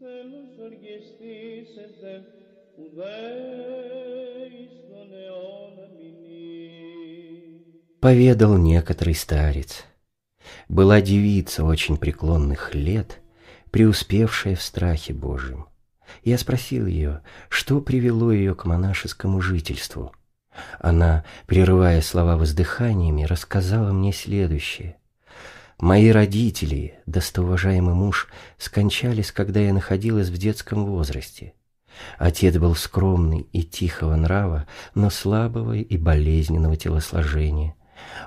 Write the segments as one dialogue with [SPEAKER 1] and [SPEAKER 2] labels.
[SPEAKER 1] θέλουσον και στήσετε, Поведал некоторый старец. Была девица очень преклонных лет, преуспевшая в страхе Божьем. Я спросил ее, что привело ее к монашескому жительству. Она, прерывая слова воздыханиями, рассказала мне следующее. Мои родители, достоуважаемый муж, скончались, когда я находилась в детском возрасте. Отец был скромный и тихого нрава, но слабого и болезненного телосложения.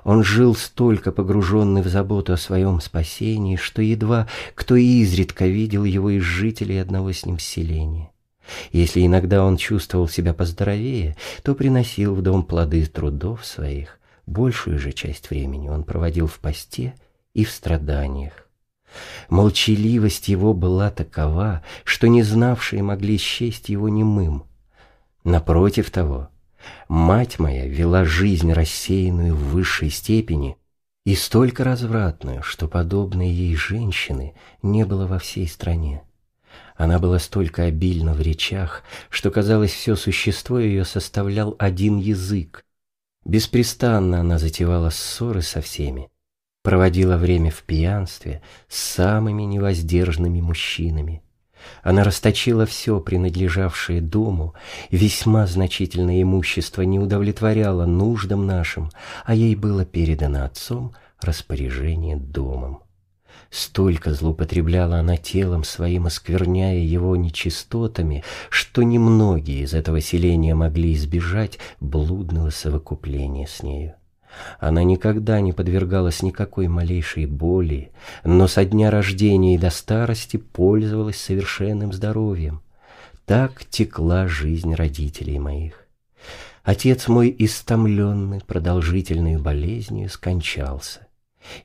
[SPEAKER 1] Он жил столько погруженный в заботу о своем спасении, что едва кто изредка видел его из жителей одного с ним селения. Если иногда он чувствовал себя поздоровее, то приносил в дом плоды трудов своих. Большую же часть времени он проводил в посте – и в страданиях. Молчаливость его была такова, что не знавшие могли счесть его немым. Напротив того, мать моя вела жизнь рассеянную в высшей степени и столько развратную, что подобные ей женщины не было во всей стране. Она была столько обильна в речах, что, казалось, все существо ее составлял один язык. Беспрестанно она затевала ссоры со всеми, проводила время в пьянстве с самыми невоздержанными мужчинами. Она расточила все, принадлежавшее дому, весьма значительное имущество не удовлетворяло нуждам нашим, а ей было передано отцом распоряжение домом. Столько злоупотребляла она телом своим, оскверняя его нечистотами, что немногие из этого селения могли избежать блудного совокупления с нею. Она никогда не подвергалась никакой малейшей боли, но со дня рождения и до старости пользовалась совершенным здоровьем. Так текла жизнь родителей моих. Отец мой, истомленный продолжительной болезнью, скончался.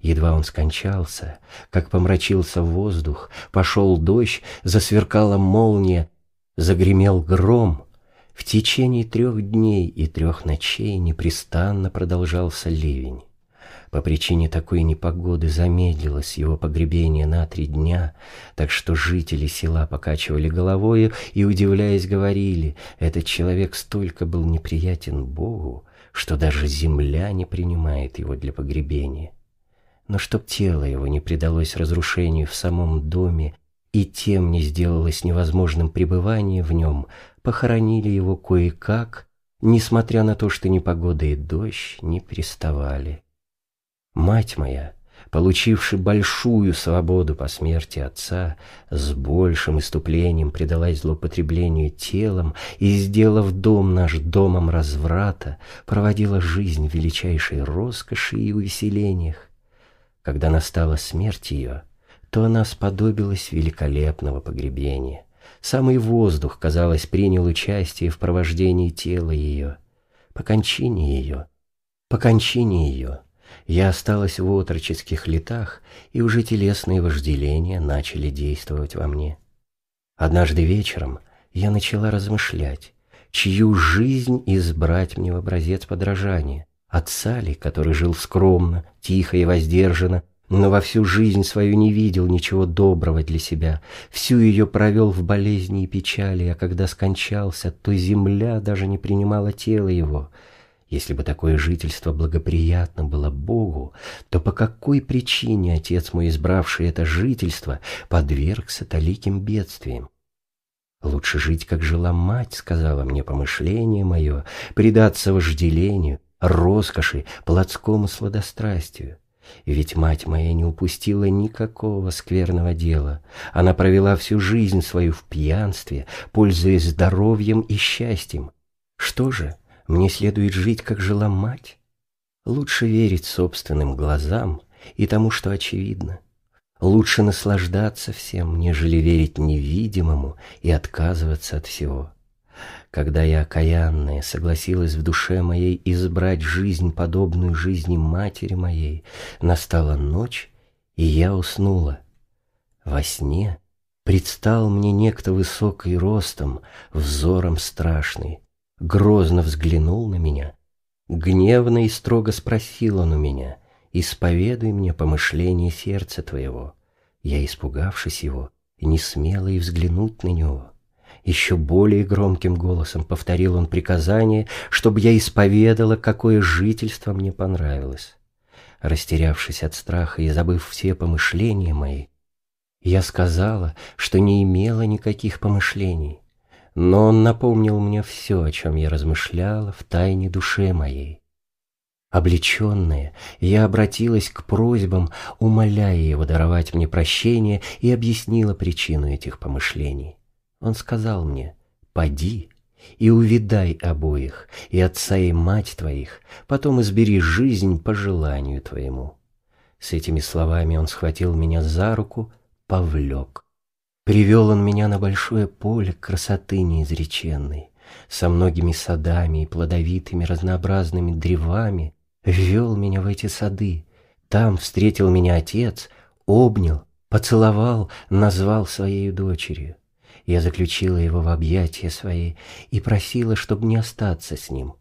[SPEAKER 1] Едва он скончался, как помрачился воздух, пошел дождь, засверкала молния, загремел гром — в течение трех дней и трех ночей непрестанно продолжался ливень. По причине такой непогоды замедлилось его погребение на три дня, так что жители села покачивали головою и, удивляясь, говорили, этот человек столько был неприятен Богу, что даже земля не принимает его для погребения. Но чтоб тело его не предалось разрушению в самом доме и тем не сделалось невозможным пребывание в нем, похоронили его кое-как, несмотря на то, что ни погода и дождь не переставали. Мать моя, получивши большую свободу по смерти отца, с большим иступлением предалась злоупотреблению телом и, сделав дом наш домом разврата, проводила жизнь в величайшей роскоши и увеселениях. Когда настала смерть ее — то она сподобилась великолепного погребения. Самый воздух, казалось, принял участие в провождении тела ее. По кончине ее, по кончине ее, я осталась в отроческих летах, и уже телесные вожделения начали действовать во мне. Однажды вечером я начала размышлять, чью жизнь избрать мне в образец подражания, отца ли, который жил скромно, тихо и воздержанно, но во всю жизнь свою не видел ничего доброго для себя. Всю ее провел в болезни и печали, а когда скончался, то земля даже не принимала тело его. Если бы такое жительство благоприятно было Богу, то по какой причине отец мой, избравший это жительство, подвергся таликим бедствиям? Лучше жить, как жила мать, сказала мне помышление мое, предаться вожделению, роскоши, плотскому сладострастию. Ведь мать моя не упустила никакого скверного дела. Она провела всю жизнь свою в пьянстве, пользуясь здоровьем и счастьем. Что же, мне следует жить, как жила мать? Лучше верить собственным глазам и тому, что очевидно. Лучше наслаждаться всем, нежели верить невидимому и отказываться от всего. Когда я, окаянная, согласилась в душе моей избрать жизнь, подобную жизни матери моей, настала ночь, и я уснула. Во сне предстал мне некто высокий ростом, взором страшный, грозно взглянул на меня. Гневно и строго спросил он у меня, «Исповедуй мне помышление сердца твоего». Я, испугавшись его, не смела и взглянуть на него — еще более громким голосом повторил он приказание, чтобы я исповедала, какое жительство мне понравилось. Растерявшись от страха и забыв все помышления мои, я сказала, что не имела никаких помышлений, но он напомнил мне все, о чем я размышляла в тайне душе моей. Облеченная, я обратилась к просьбам, умоляя его даровать мне прощение и объяснила причину этих помышлений. Он сказал мне, «Поди и увидай обоих, и отца и мать твоих, потом избери жизнь по желанию твоему». С этими словами он схватил меня за руку, повлек. Привел он меня на большое поле красоты неизреченной, со многими садами и плодовитыми разнообразными древами, ввел меня в эти сады. Там встретил меня отец, обнял, поцеловал, назвал своей дочерью. Я заключила его в объятия свои и просила, чтобы не остаться с ним.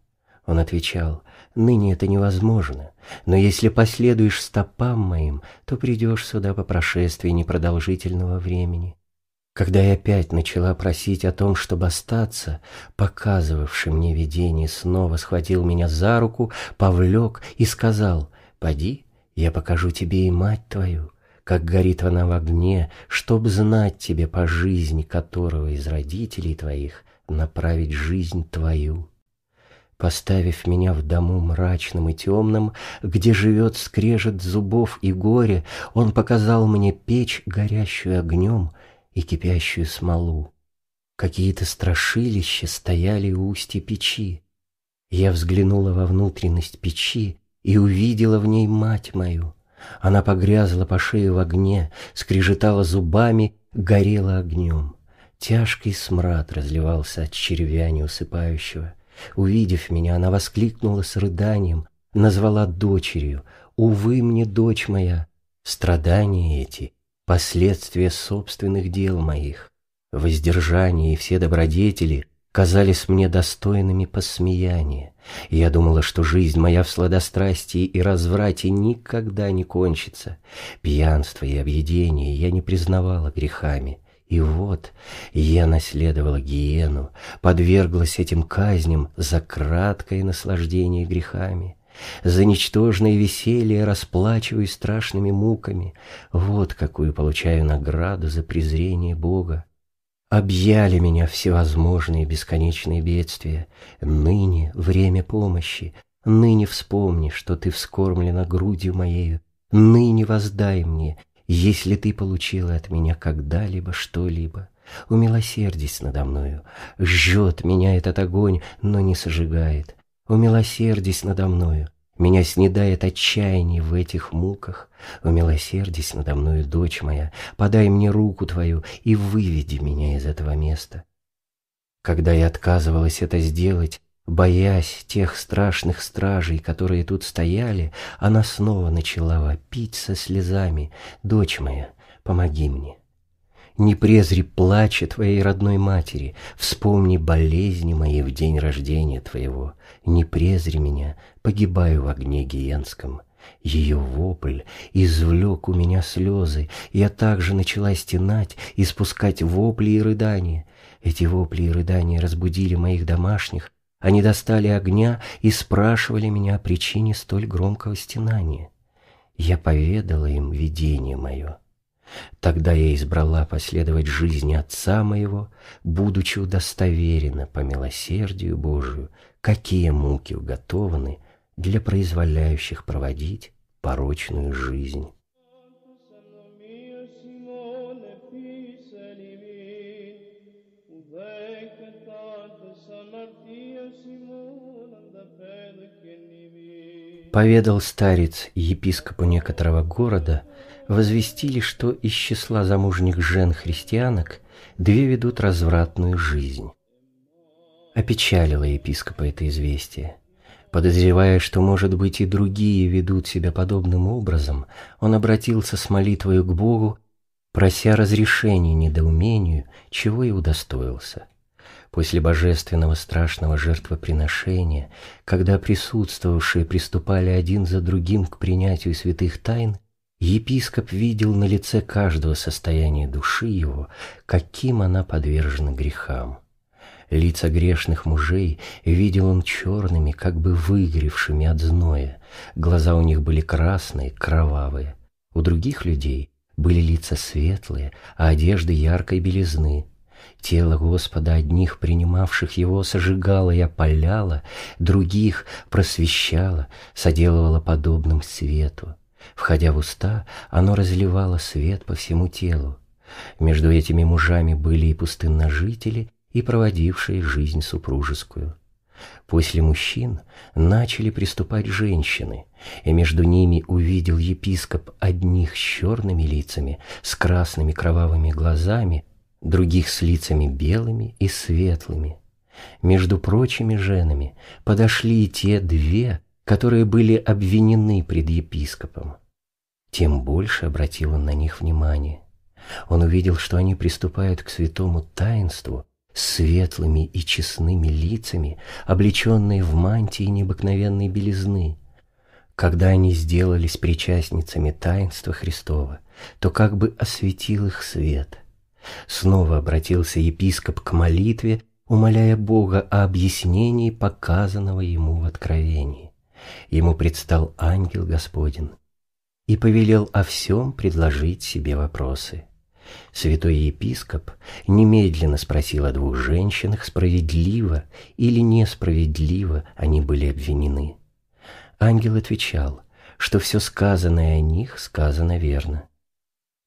[SPEAKER 1] Он отвечал, «Ныне это невозможно, но если последуешь стопам моим, то придешь сюда по прошествии непродолжительного времени». Когда я опять начала просить о том, чтобы остаться, показывавший мне видение снова схватил меня за руку, повлек и сказал, «Поди, я покажу тебе и мать твою, как горит она в огне, чтоб знать тебе по жизни, которого из родителей твоих направить жизнь твою. Поставив меня в дому мрачном и темном, где живет скрежет зубов и горе, он показал мне печь, горящую огнем, и кипящую смолу. Какие-то страшилища стояли у устья печи. Я взглянула во внутренность печи и увидела в ней мать мою — она погрязла по шее в огне, скрежетала зубами, горела огнем. Тяжкий смрад разливался от червя неусыпающего. Увидев меня, она воскликнула с рыданием, назвала дочерью. «Увы мне, дочь моя, страдания эти — последствия собственных дел моих. Воздержание и все добродетели казались мне достойными посмеяния. И я думала, что жизнь моя в сладострастии и разврате никогда не кончится. Пьянство и объедение я не признавала грехами. И вот я наследовала гиену, подверглась этим казням за краткое наслаждение грехами. За ничтожное веселье расплачиваюсь страшными муками. Вот какую получаю награду за презрение Бога. Объяли меня всевозможные бесконечные бедствия. Ныне время помощи. Ныне вспомни, что ты вскормлена грудью моею. Ныне воздай мне, если ты получила от меня когда-либо что-либо. Умилосердись надо мною. Жжет меня этот огонь, но не сожигает. Умилосердись надо мною. Меня снедает отчаяние в этих муках. Умилосердись надо мною, дочь моя, подай мне руку твою и выведи меня из этого места. Когда я отказывалась это сделать, боясь тех страшных стражей, которые тут стояли, она снова начала вопить со слезами. «Дочь моя, помоги мне!» Не презри плача твоей родной матери, вспомни болезни мои в день рождения твоего. Не презри меня, погибаю в огне гиенском. Ее вопль извлек у меня слезы, я также начала стенать и спускать вопли и рыдания. Эти вопли и рыдания разбудили моих домашних, они достали огня и спрашивали меня о причине столь громкого стенания. Я поведала им видение мое. Тогда я избрала последовать жизни Отца моего, будучи удостоверена по милосердию Божию, какие муки уготованы для произволяющих проводить порочную жизнь. Поведал старец епископу некоторого города – возвестили, что из числа замужних жен-христианок две ведут развратную жизнь. Опечалило епископа это известие. Подозревая, что, может быть, и другие ведут себя подобным образом, он обратился с молитвою к Богу, прося разрешения недоумению, чего и удостоился. После божественного страшного жертвоприношения, когда присутствовавшие приступали один за другим к принятию святых тайн, Епископ видел на лице каждого состояние души его, каким она подвержена грехам. Лица грешных мужей видел он черными, как бы выгоревшими от зноя. Глаза у них были красные, кровавые. У других людей были лица светлые, а одежды яркой белизны. Тело Господа одних, принимавших его, сожигало и опаляло, других просвещало, соделывало подобным свету. Входя в уста, оно разливало свет по всему телу. Между этими мужами были и пустынножители, и проводившие жизнь супружескую. После мужчин начали приступать женщины, и между ними увидел епископ одних с черными лицами, с красными кровавыми глазами, других с лицами белыми и светлыми. Между прочими женами подошли и те две, которые были обвинены пред епископом тем больше обратил он на них внимание. Он увидел, что они приступают к святому таинству светлыми и честными лицами, облеченные в мантии необыкновенной белизны. Когда они сделались причастницами таинства Христова, то как бы осветил их свет. Снова обратился епископ к молитве, умоляя Бога о объяснении показанного ему в откровении. Ему предстал ангел Господень и повелел о всем предложить себе вопросы. Святой епископ немедленно спросил о двух женщинах, справедливо или несправедливо они были обвинены. Ангел отвечал, что все сказанное о них сказано верно.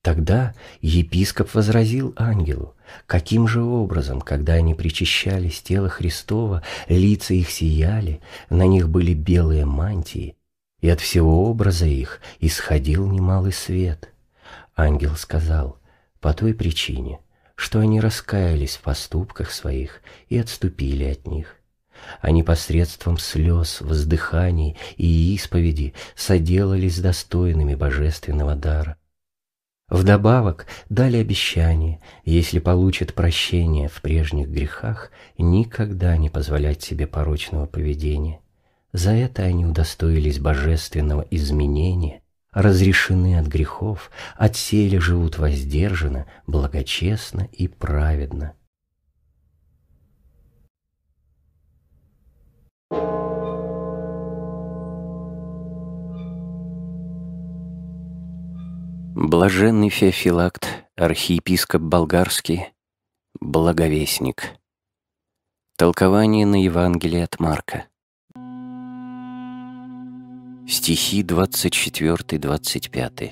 [SPEAKER 1] Тогда епископ возразил ангелу, каким же образом, когда они причащались тело Христова, лица их сияли, на них были белые мантии, и от всего образа их исходил немалый свет. Ангел сказал, по той причине, что они раскаялись в поступках своих и отступили от них. Они посредством слез, воздыханий и исповеди соделались достойными божественного дара. Вдобавок дали обещание, если получат прощение в прежних грехах, никогда не позволять себе порочного поведения – за это они удостоились божественного изменения, разрешены от грехов, отсели живут воздержанно, благочестно и праведно. Блаженный Феофилакт, архиепископ болгарский, благовестник. Толкование на Евангелие от Марка стихи 24-25,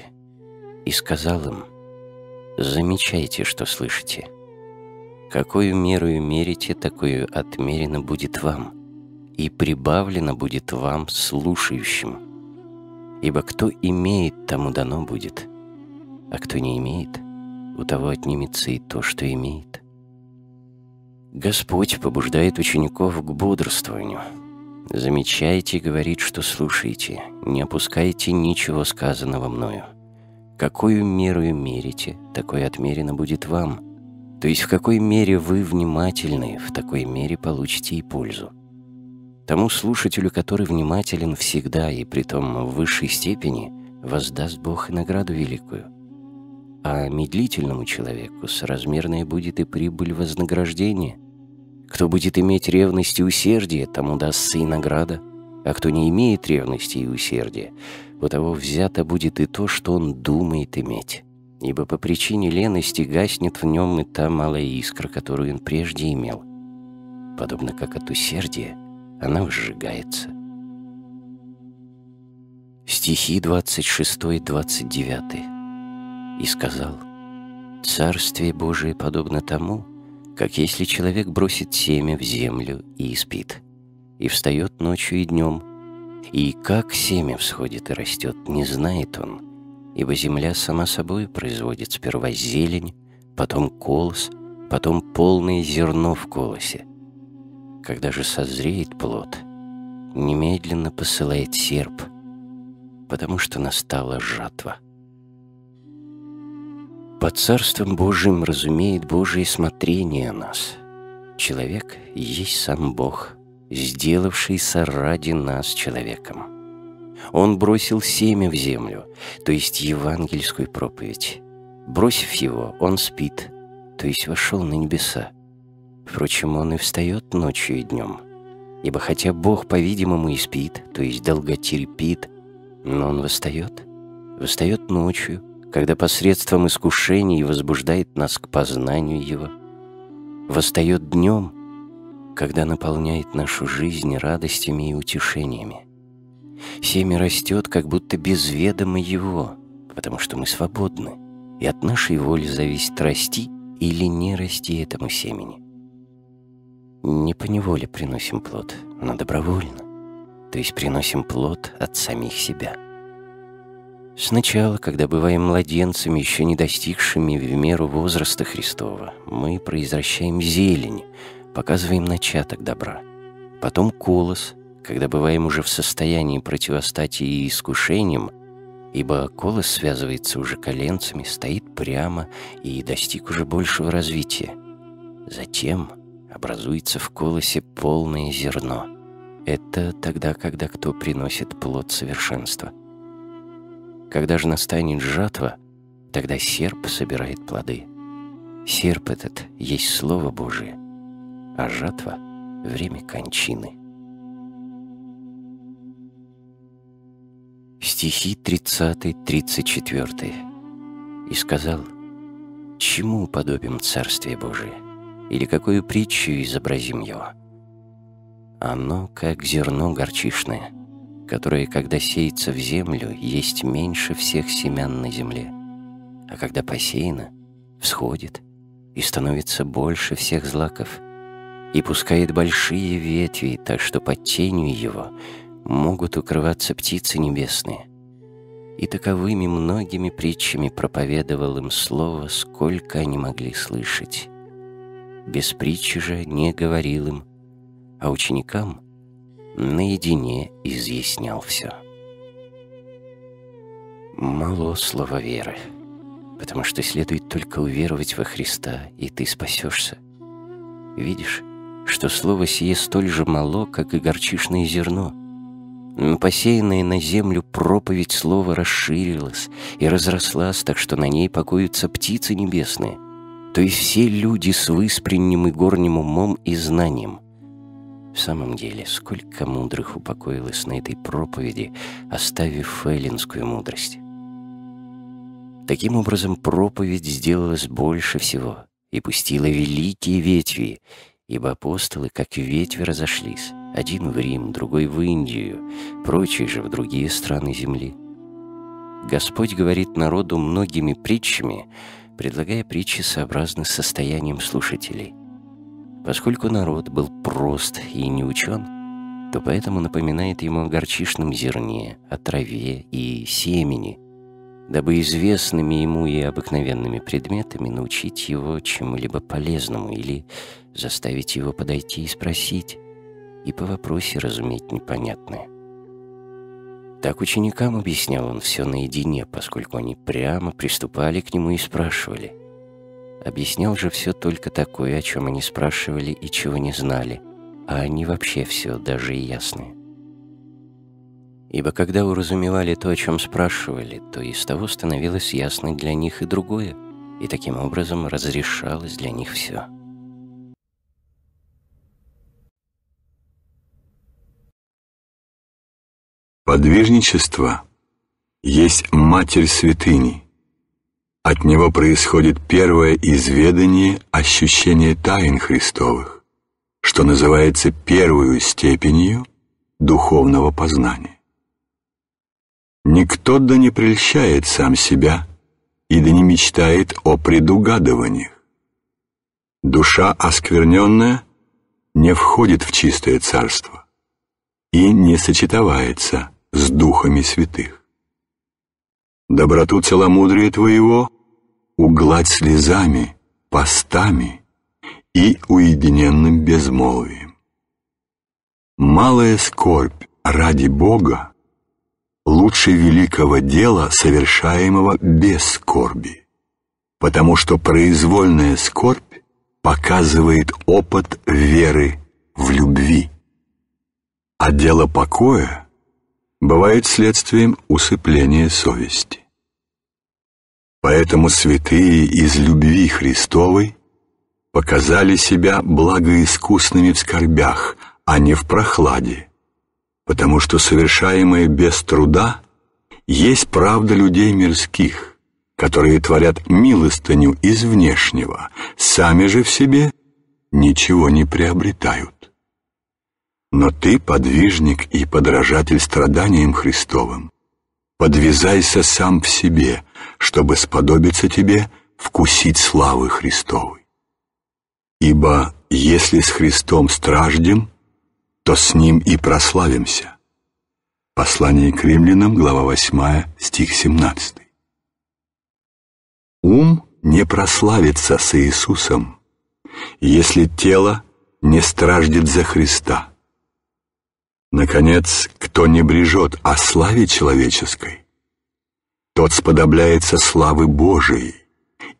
[SPEAKER 1] и сказал им, «Замечайте, что слышите. Какую меру мерите, такую отмерено будет вам, и прибавлено будет вам слушающим. Ибо кто имеет, тому дано будет, а кто не имеет, у того отнимется и то, что имеет». Господь побуждает учеников к бодрствованию – Замечайте, говорит, что слушаете, не опускайте ничего сказанного мною. Какую меру мерите, такое отмерено будет вам. То есть в какой мере вы внимательны, в такой мере получите и пользу. Тому слушателю, который внимателен всегда и притом в высшей степени, воздаст Бог и награду великую. А медлительному человеку соразмерная будет и прибыль вознаграждения – кто будет иметь ревность и усердие, тому дастся и награда, а кто не имеет ревности и усердия, у того взято будет и то, что он думает иметь. Ибо по причине лености гаснет в нем и та малая искра, которую он прежде имел. Подобно как от усердия она сжигается. Стихи 26 и 29. «И сказал, «Царствие Божие подобно тому, как если человек бросит семя в землю и спит, и встает ночью и днем, и как семя всходит и растет, не знает он, ибо земля сама собой производит сперва зелень, потом колос, потом полное зерно в колосе. Когда же созреет плод, немедленно посылает серп, потому что настала жатва. Под Царством Божьим разумеет Божие смотрение нас. Человек есть сам Бог, сделавшийся ради нас человеком. Он бросил семя в землю, то есть евангельскую проповедь. Бросив его, он спит, то есть вошел на небеса. Впрочем, он и встает ночью и днем. Ибо хотя Бог, по-видимому, и спит, то есть долготерпит, но он восстает, восстает ночью, когда посредством искушений возбуждает нас к познанию Его, восстает днем, когда наполняет нашу жизнь радостями и утешениями. Семя растет, как будто без ведома Его, потому что мы свободны, и от нашей воли зависит расти или не расти этому семени. Не по неволе приносим плод, но добровольно, то есть приносим плод от самих себя – Сначала, когда бываем младенцами, еще не достигшими в меру возраста Христова, мы произвращаем зелень, показываем начаток добра. Потом колос, когда бываем уже в состоянии противостать и искушениям, ибо колос связывается уже коленцами, стоит прямо и достиг уже большего развития. Затем образуется в колосе полное зерно. Это тогда, когда кто приносит плод совершенства – когда же настанет жатва, тогда серп собирает плоды. Серп этот есть Слово Божие, а жатва — время кончины. Стихи 30-34. «И сказал, чему подобим Царствие Божие, или какую притчу изобразим его? Оно, как зерно горчишное, которое, когда сеется в землю, есть меньше всех семян на земле, а когда посеяно, всходит и становится больше всех злаков, и пускает большие ветви, так что под тенью его могут укрываться птицы небесные. И таковыми многими притчами проповедовал им слово, сколько они могли слышать. Без притчи же не говорил им, а ученикам — наедине изъяснял все. Мало слова веры, потому что следует только уверовать во Христа, и ты спасешься. Видишь, что слово сие столь же мало, как и горчишное зерно. Но посеянная на землю проповедь слова расширилась и разрослась, так что на ней покоятся птицы небесные, то есть все люди с выспренним и горним умом и знанием — в самом деле, сколько мудрых упокоилось на этой проповеди, оставив эллинскую мудрость. Таким образом, проповедь сделалась больше всего и пустила великие ветви, ибо апостолы, как ветви, разошлись, один в Рим, другой в Индию, прочие же в другие страны земли. Господь говорит народу многими притчами, предлагая притчи сообразно состоянием слушателей. Поскольку народ был прост и не учен, то поэтому напоминает ему о горчишном зерне, о траве и семени, дабы известными ему и обыкновенными предметами научить его чему-либо полезному или заставить его подойти и спросить, и по вопросе разуметь непонятное. Так ученикам объяснял он все наедине, поскольку они прямо приступали к нему и спрашивали. Объяснял же все только такое, о чем они спрашивали и чего не знали, а они вообще все, даже и ясные. Ибо когда уразумевали то, о чем спрашивали, то из того становилось ясно для них и другое, и таким образом разрешалось для них все.
[SPEAKER 2] Подвижничество есть матерь святыни – от него происходит первое изведание ощущения тайн Христовых, что называется первую степенью духовного познания. Никто да не прельщает сам себя и да не мечтает о предугадываниях. Душа оскверненная не входит в чистое царство и не сочетовается с духами святых. Доброту целомудрия твоего угладь слезами, постами и уединенным безмолвием. Малая скорбь ради Бога лучше великого дела, совершаемого без скорби, потому что произвольная скорбь показывает опыт веры в любви, а дело покоя бывает следствием усыпления совести. Поэтому святые из любви Христовой показали себя благоискусными в скорбях, а не в прохладе, потому что совершаемое без труда есть правда людей мирских, которые творят милостыню из внешнего, сами же в себе ничего не приобретают. Но ты подвижник и подражатель страданиям Христовым. Подвязайся сам в себе, чтобы сподобиться тебе вкусить славы Христовой. Ибо если с Христом страждем, то с Ним и прославимся. Послание к римлянам, глава 8, стих 17. Ум не прославится с Иисусом, если тело не страждет за Христа. Наконец, кто не брежет о славе человеческой, тот сподобляется славы Божией,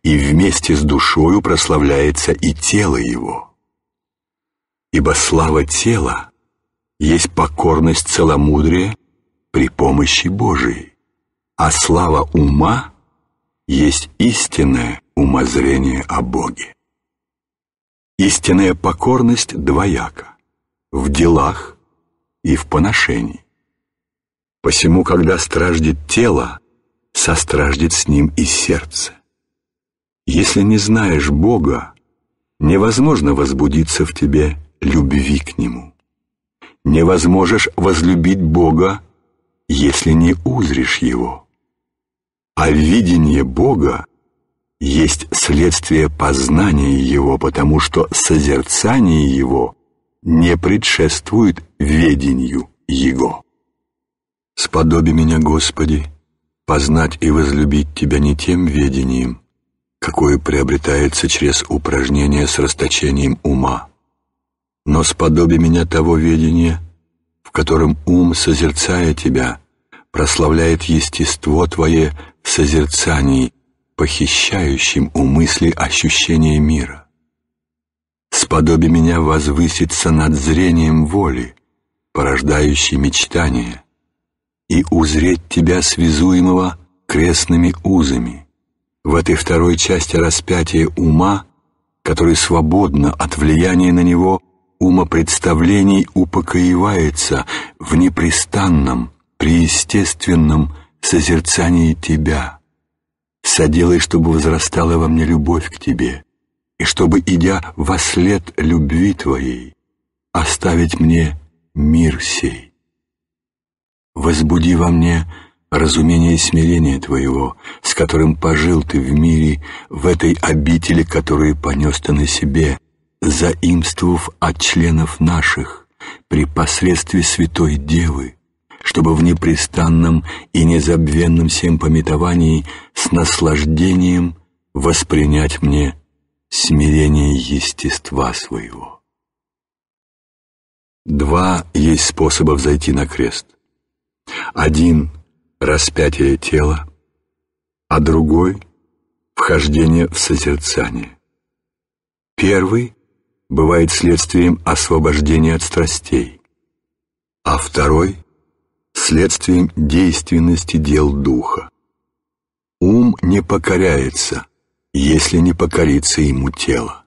[SPEAKER 2] и вместе с душою прославляется и тело его. Ибо слава тела есть покорность целомудрия при помощи Божией, а слава ума есть истинное умозрение о Боге. Истинная покорность двояка – в делах и в поношении. Посему, когда страждет тело, состраждет с ним и сердце. Если не знаешь Бога, невозможно возбудиться в тебе любви к Нему. Невозможно возлюбить Бога, если не узришь Его. А видение Бога есть следствие познания Его, потому что созерцание Его не предшествует ведению Его. «Сподоби меня, Господи, познать и возлюбить тебя не тем ведением, какое приобретается через упражнение с расточением ума, но сподоби меня того ведения, в котором ум, созерцая тебя, прославляет естество твое в созерцании, похищающим у мысли ощущение мира. Сподоби меня возвыситься над зрением воли, порождающей мечтания, и узреть тебя связуемого крестными узами. В этой второй части распятия ума, который свободно от влияния на него умопредставлений упокоевается в непрестанном, преестественном созерцании тебя. Соделай, чтобы возрастала во мне любовь к тебе, и чтобы, идя во след любви твоей, оставить мне мир сей возбуди во мне разумение и смирение Твоего, с которым пожил Ты в мире, в этой обители, которую понес Ты на себе, заимствовав от членов наших при посредстве Святой Девы, чтобы в непрестанном и незабвенном всем пометовании с наслаждением воспринять мне смирение естества своего. Два есть способа взойти на крест — один — распятие тела, а другой — вхождение в созерцание. Первый бывает следствием освобождения от страстей, а второй — следствием действенности дел духа. Ум не покоряется, если не покорится ему тело.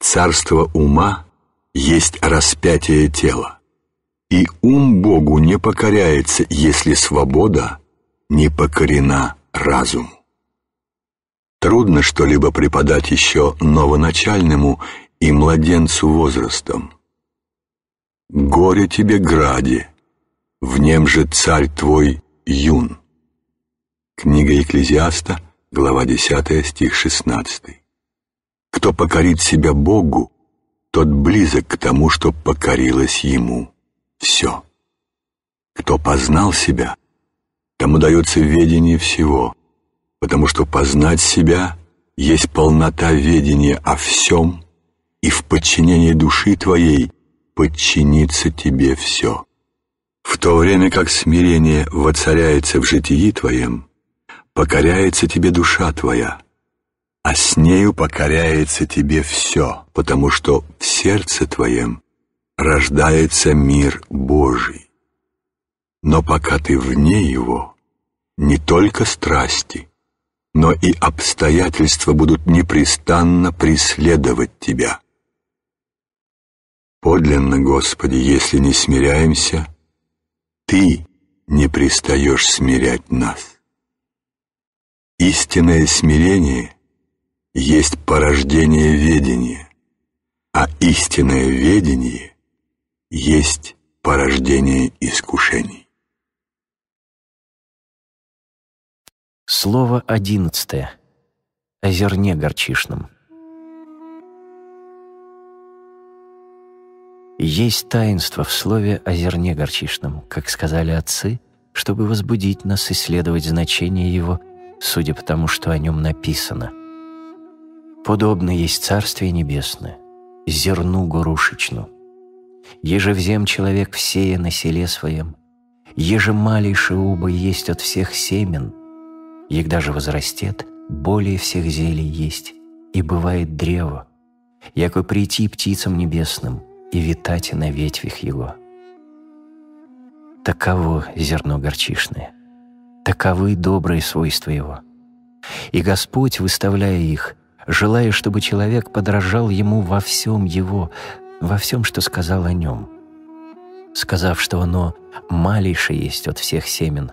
[SPEAKER 2] Царство ума есть распятие тела. И ум Богу не покоряется, если свобода не покорена разуму. Трудно что-либо преподать еще новоначальному и младенцу возрастом. Горе тебе, граде, в нем же царь твой юн. Книга Екклезиаста, глава 10, стих 16. Кто покорит себя Богу, тот близок к тому, что покорилось ему все. Кто познал себя, тому дается ведение всего, потому что познать себя есть полнота ведения о всем, и в подчинении души твоей подчинится тебе все. В то время как смирение воцаряется в житии твоем, покоряется тебе душа твоя, а с нею покоряется тебе все, потому что в сердце твоем рождается мир Божий. Но пока ты вне его, не только страсти, но и обстоятельства будут непрестанно преследовать тебя. Подлинно, Господи, если не смиряемся, Ты не пристаешь смирять нас. Истинное смирение есть порождение ведения, а истинное ведение — есть порождение
[SPEAKER 1] искушений. Слово одиннадцатое. О зерне горчишном. Есть таинство в слове о зерне горчишном, как сказали отцы, чтобы возбудить нас исследовать значение его, судя по тому, что о нем написано. Подобно есть Царствие Небесное, зерну горушечну — Еже в зем человек всея на селе своем, Еже малейший убо есть от всех семен, Егда же возрастет, более всех зелий есть, И бывает древо, яко прийти птицам небесным И витать на ветвях его. Таково зерно горчишное, таковы добрые свойства его. И Господь, выставляя их, желая, чтобы человек подражал ему во всем его, во всем, что сказал о нем, сказав, что оно малейшее есть от всех семен.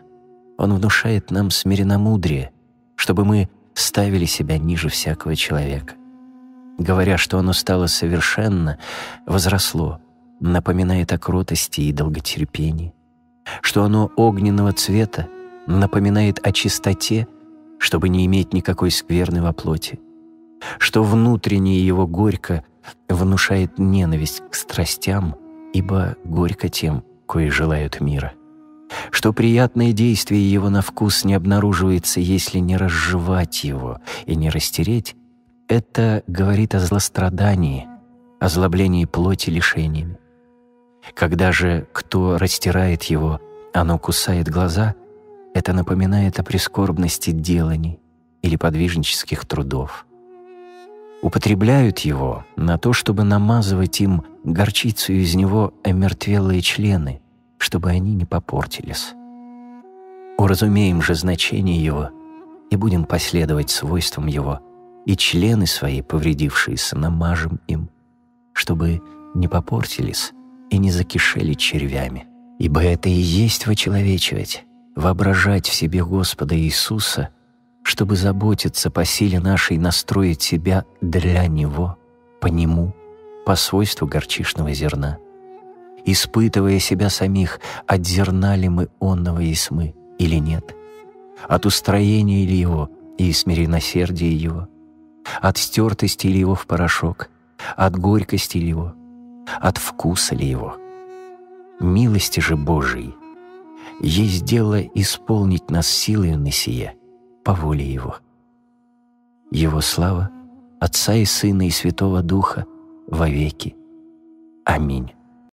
[SPEAKER 1] Он внушает нам смиренномудрие, чтобы мы ставили себя ниже всякого человека. Говоря, что оно стало совершенно, возросло, напоминает о кротости и долготерпении, что оно огненного цвета, напоминает о чистоте, чтобы не иметь никакой скверны во плоти, что внутреннее его горько, внушает ненависть к страстям, ибо горько тем, кои желают мира. Что приятное действие его на вкус не обнаруживается, если не разжевать его и не растереть, это говорит о злострадании, озлоблении плоти лишениями. Когда же кто растирает его, оно кусает глаза, это напоминает о прискорбности деланий или подвижнических трудов употребляют его на то, чтобы намазывать им горчицу из него омертвелые члены, чтобы они не попортились. Уразумеем же значение его и будем последовать свойствам его, и члены свои, повредившиеся, намажем им, чтобы не попортились и не закишели червями. Ибо это и есть вочеловечивать, воображать в себе Господа Иисуса — чтобы заботиться по силе нашей настроить себя для Него, по Нему, по свойству горчишного зерна. Испытывая себя самих, от зерна ли мы онного есмы или нет, от устроения ли его и смиреносердия его, от стертости ли его в порошок, от горькости ли его, от вкуса ли его. Милости же Божией есть дело исполнить нас силою на сие — по воле Его. Его слава Отца и Сына и Святого Духа во веки. Аминь.